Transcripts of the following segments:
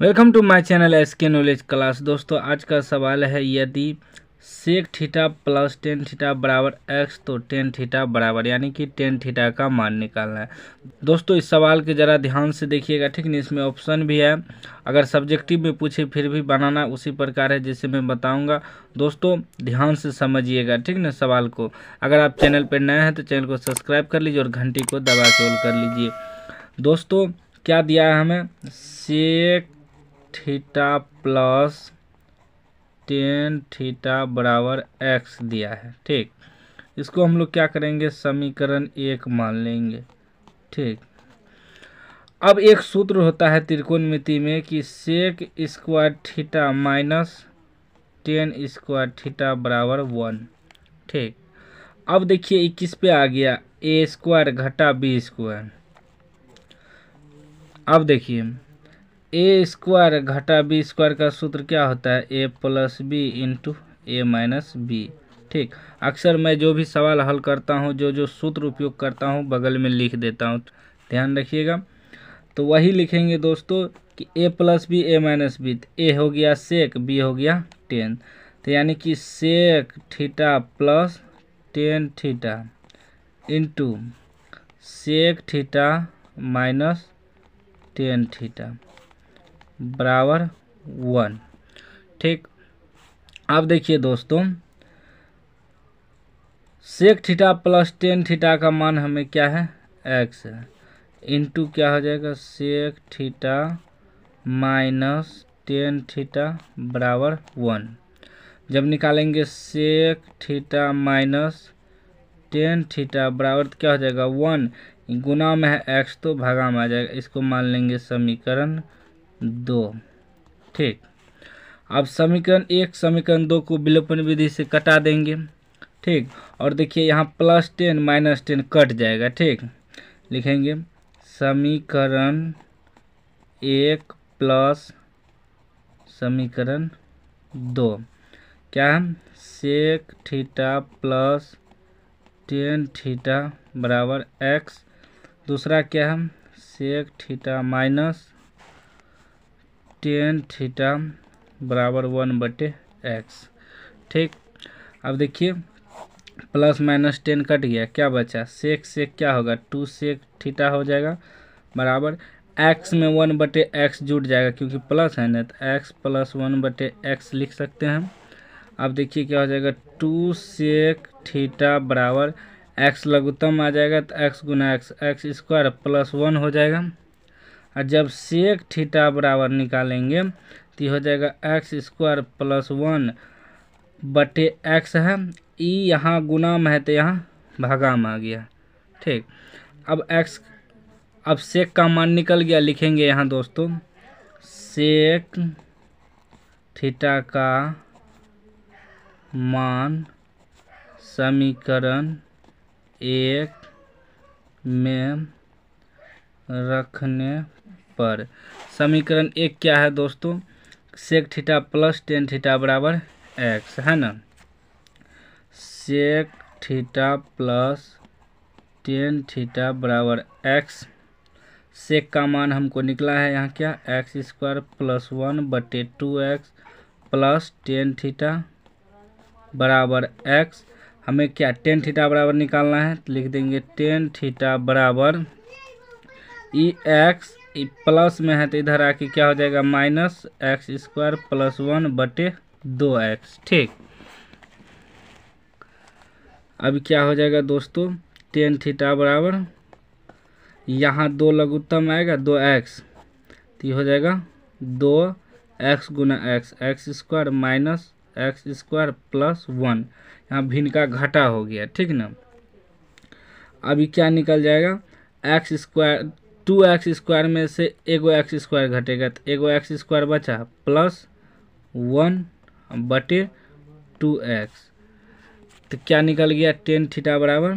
welcome to my channel S K knowledge class दोस्तों आज का सवाल है यदि sec theta plus tan theta बराबर एक्स तो टेन थीटा बराबर यानी कि टेन थीटा का मान निकालना है दोस्तों इस सवाल के ज़रा ध्यान से देखिएगा ठीक नहीं इसमें ऑप्शन भी है अगर सब्जेक्टिव में पूछे फिर भी बनाना उसी प्रकार है जैसे मैं बताऊंगा दोस्तों ध्यान से समझिएगा ठीक ना सवाल को अगर आप चैनल पर नए हैं तो चैनल को सब्सक्राइब कर लीजिए और घंटी को दबा चोल कर लीजिए दोस्तों क्या दिया है हमें sec theta plus tan theta बराबर एक्स दिया है ठीक इसको हम लोग क्या करेंगे समीकरण एक मान लेंगे ठीक अब एक सूत्र होता है त्रिकोणमिति में कि sec square theta minus tan square theta बराबर वन ठीक अब देखिए इक्कीस पे आ गया ए स्क्वायर घटा बी स्क्वायर अब देखिए ए स्क्वायर घटा बी स्क्वायर का सूत्र क्या होता है A plus B into A minus B ठीक अक्सर मैं जो भी सवाल हल करता हूँ जो जो सूत्र उपयोग करता हूँ बगल में लिख देता हूँ ध्यान रखिएगा तो वही लिखेंगे दोस्तों कि A plus B A minus B A हो गया सेक बी हो गया टेन तो यानी कि sec theta plus tan theta into sec theta minus tan theta बराबर वन ठीक अब देखिए दोस्तों sec theta plus tan theta का मान हमें क्या है एक्स है इंटू क्या हो जाएगा sec theta minus tan theta बराबर वन जब निकालेंगे sec theta minus tan theta बराबर तो क्या हो जाएगा वन गुना में है एक्स तो भागा में आ जाएगा इसको मान लेंगे समीकरण दो ठीक अब समीकरण एक समीकरण दो को विलोपन विधि से कटा देंगे ठीक और देखिए यहाँ plus tan minus tan cut जाएगा ठीक लिखेंगे समीकरण एक प्लस समीकरण दो क्या है sec theta plus tan theta बराबर एक्स दूसरा क्या है sec theta minus tan theta बराबर वन बटे एक्स ठीक अब देखिए प्लस माइनस टेन कट गया क्या बचा सेक सेक क्या होगा टू सेक थीटा हो जाएगा बराबर एक्स में वन बटे एक्स जुट जाएगा क्योंकि प्लस है ना तो एक्स प्लस वन बटे एक्स लिख सकते हैं अब देखिए क्या हो जाएगा टू सेक थीटा बराबर एक्स लघुत्तम आ जाएगा तो एक्स गुना x x square plus one हो जाएगा और जब सेक थीटा बराबर निकालेंगे तो हो जाएगा एक्स स्क्वायर प्लस वन बटे एक्स है ई यहाँ गुना में है तो यहाँ भागा में आ गया ठीक अब एक्स अब सेक का मान निकल गया लिखेंगे यहाँ दोस्तों सेक थीटा का मान समीकरण एक में रखने पर समीकरण एक क्या है दोस्तों sec theta plus tan theta बराबर एक्स है ना sec theta plus tan theta बराबर एक्स सेक का मान हमको निकला है यहाँ क्या एक्स स्क्वायर प्लस वन बटे two x plus tan theta बराबर एक्स हमें क्या टेन थीटा बराबर निकालना है तो लिख देंगे टेन थीटा बराबर ई एक्स प्लस में है तो इधर आके क्या हो जाएगा minus x square plus one बटे दो एक्स ठीक अब क्या हो जाएगा दोस्तों टेन थीटा बराबर यहाँ दो लघुत्तम आएगा दो एक्स तो ये हो जाएगा दो एक्स गुना x x square minus x square plus one यहाँ भिन्न का घटा हो गया ठीक ना अभी क्या निकल जाएगा x square two x square में से एगो एक्स स्क्वायर घटेगा तो एगो एक्स स्क्वायर बचा प्लस वन बटे टू एक्स तो क्या निकल गया टेन थीटा बराबर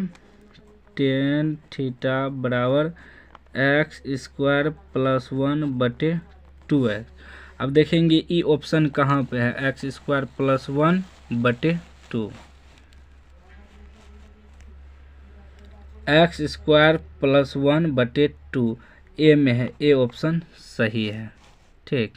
टेन थीटा बराबर एक्स स्क्वायर प्लस वन बटे टू एक्स अब देखेंगे ई ऑप्शन कहाँ पे है एक्स स्क्वायर प्लस वन बटे two x square plus one बटे टू ए में है ए ऑप्शन सही है ठीक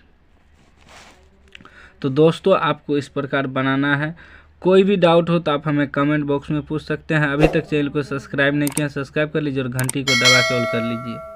तो दोस्तों आपको इस प्रकार बनाना है कोई भी डाउट हो तो आप हमें कमेंट बॉक्स में पूछ सकते हैं अभी तक चैनल को सब्सक्राइब नहीं किया सब्सक्राइब कर लीजिए और घंटी को दबा के ऑल कर लीजिए